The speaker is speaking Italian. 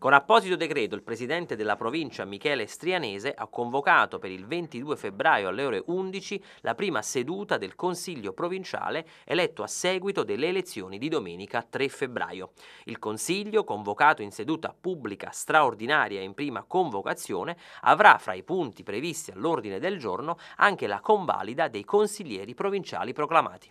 Con apposito decreto il presidente della provincia Michele Strianese ha convocato per il 22 febbraio alle ore 11 la prima seduta del Consiglio provinciale eletto a seguito delle elezioni di domenica 3 febbraio. Il Consiglio, convocato in seduta pubblica straordinaria in prima convocazione, avrà fra i punti previsti all'ordine del giorno anche la convalida dei consiglieri provinciali proclamati.